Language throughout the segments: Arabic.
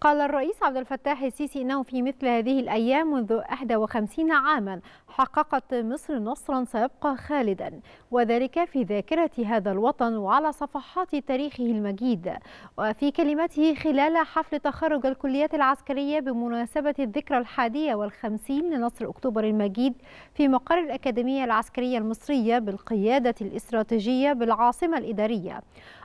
قال الرئيس عبد الفتاح السيسي انه في مثل هذه الايام منذ 51 عاما حققت مصر نصرا سيبقى خالدا وذلك في ذاكره هذا الوطن وعلى صفحات تاريخه المجيد وفي كلمته خلال حفل تخرج الكليات العسكريه بمناسبه الذكرى الحادية والخمسين لنصر اكتوبر المجيد في مقر الاكاديميه العسكريه المصريه بالقياده الاستراتيجيه بالعاصمه الاداريه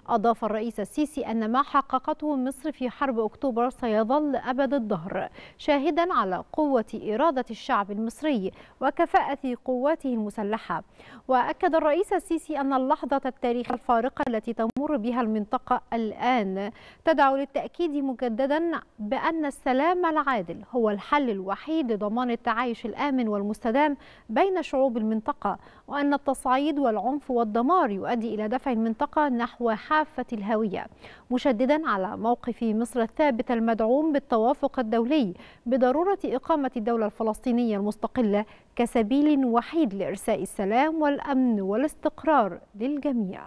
أضاف الرئيس السيسي أن ما حققته مصر في حرب أكتوبر سيظل أبد الظهر شاهدا على قوة إرادة الشعب المصري وكفاءة قواته المسلحة وأكد الرئيس السيسي أن اللحظة التاريخية الفارقة التي تمر بها المنطقة الآن تدعو للتأكيد مجددا بأن السلام العادل هو الحل الوحيد لضمان التعايش الآمن والمستدام بين شعوب المنطقة وأن التصعيد والعنف والدمار يؤدي إلى دفع المنطقة نحو حال حافة الهوية مشددا على موقف مصر الثابت المدعوم بالتوافق الدولي بضرورة إقامة الدولة الفلسطينية المستقلة كسبيل وحيد لإرساء السلام والأمن والاستقرار للجميع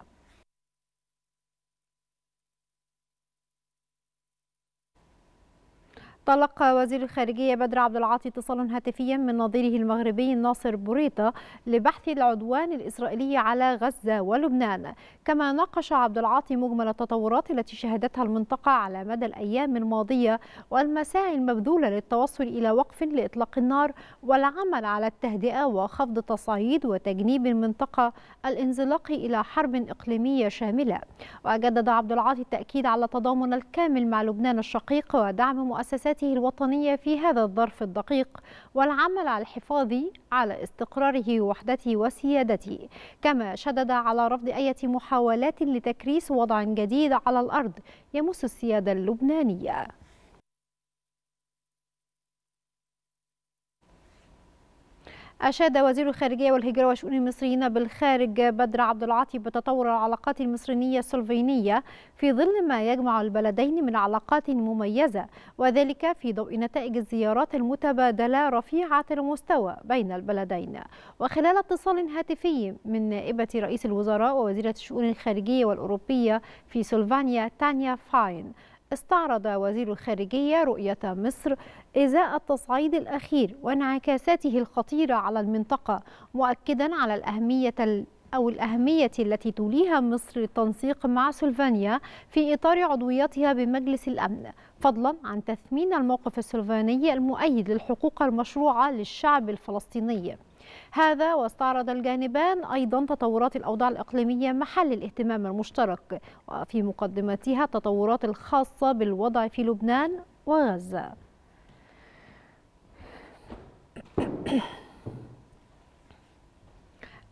تلقى وزير الخارجية بدر عبد العاطي اتصالا هاتفيا من نظيره المغربي ناصر بوريطة لبحث العدوان الإسرائيلي على غزة ولبنان كما ناقش عبد العاطي مجمل التطورات التي شهدتها المنطقة على مدى الأيام الماضية والمساعي المبذولة للتوصل إلى وقف لإطلاق النار والعمل على التهدئة وخفض تصعيد وتجنيب المنطقة الانزلاق إلى حرب إقليمية شاملة وجدد عبد العاطي التأكيد على التضامن الكامل مع لبنان الشقيق ودعم مؤسسات مسؤوليته الوطنية في هذا الظرف الدقيق والعمل على الحفاظ على استقراره ووحدته وسيادته كما شدد على رفض أي محاولات لتكريس وضع جديد على الأرض يمس السيادة اللبنانية أشاد وزير الخارجية والهجرة وشؤون المصريين بالخارج بدر عبد العاطي بتطور العلاقات المصرينية السلوفينية في ظل ما يجمع البلدين من علاقات مميزة وذلك في ضوء نتائج الزيارات المتبادلة رفيعة المستوى بين البلدين وخلال اتصال هاتفي من نائبة رئيس الوزراء ووزيرة الشؤون الخارجية والأوروبية في سلوفانيا تانيا فاين استعرض وزير الخارجية رؤية مصر إزاء التصعيد الأخير وانعكاساته الخطيرة على المنطقة مؤكدا على الأهمية أو الأهمية التي توليها مصر للتنسيق مع سلفانيا في إطار عضويتها بمجلس الأمن فضلا عن تثمين الموقف السلفاني المؤيد للحقوق المشروعة للشعب الفلسطيني هذا واستعرض الجانبان أيضا تطورات الأوضاع الإقليمية محل الاهتمام المشترك وفي مقدمتها التطورات الخاصة بالوضع في لبنان وغزة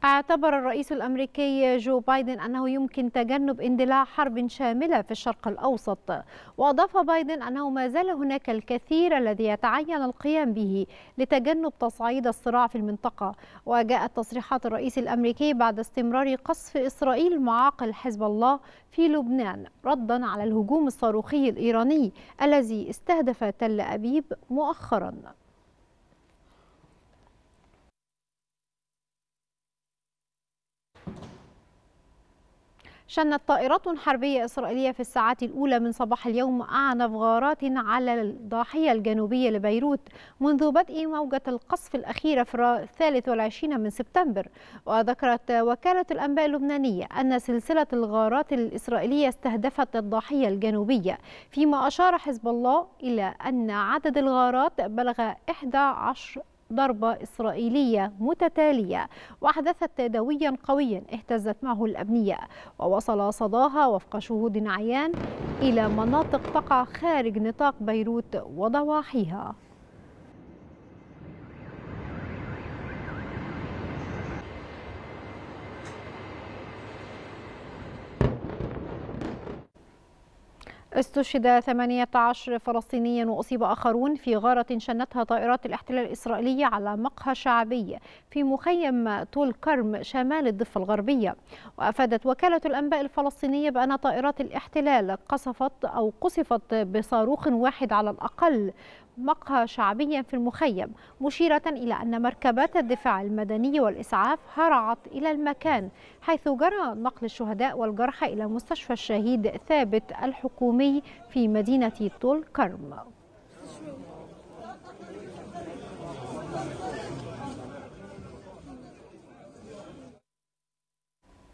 اعتبر الرئيس الامريكي جو بايدن انه يمكن تجنب اندلاع حرب شامله في الشرق الاوسط واضاف بايدن انه ما زال هناك الكثير الذي يتعين القيام به لتجنب تصعيد الصراع في المنطقه وجاءت تصريحات الرئيس الامريكي بعد استمرار قصف اسرائيل معاقل حزب الله في لبنان ردا على الهجوم الصاروخي الايراني الذي استهدف تل ابيب مؤخرا شنت طائرات حربية إسرائيلية في الساعات الأولى من صباح اليوم أعنف غارات على الضاحية الجنوبية لبيروت منذ بدء موجة القصف الأخيرة في الثالث والعشرين من سبتمبر وذكرت وكالة الأنباء اللبنانية أن سلسلة الغارات الإسرائيلية استهدفت الضاحية الجنوبية فيما أشار حزب الله إلى أن عدد الغارات بلغ 11 ضربة إسرائيلية متتالية وأحدثت تداويا قويا اهتزت معه الأبنية ووصل صداها وفق شهود عيان إلى مناطق تقع خارج نطاق بيروت وضواحيها استشهد 18 فلسطينيا وأصيب آخرون في غارة شنتها طائرات الاحتلال الإسرائيلية على مقهى شعبي في مخيم طول كرم شمال الضفة الغربية وأفادت وكالة الأنباء الفلسطينية بأن طائرات الاحتلال قصفت أو قصفت بصاروخ واحد على الأقل مقهى شعبيا في المخيم مشيرة إلى أن مركبات الدفاع المدني والإسعاف هرعت إلى المكان حيث جرى نقل الشهداء والجرحى إلى مستشفى الشهيد ثابت الحكومي في مدينة طول كرم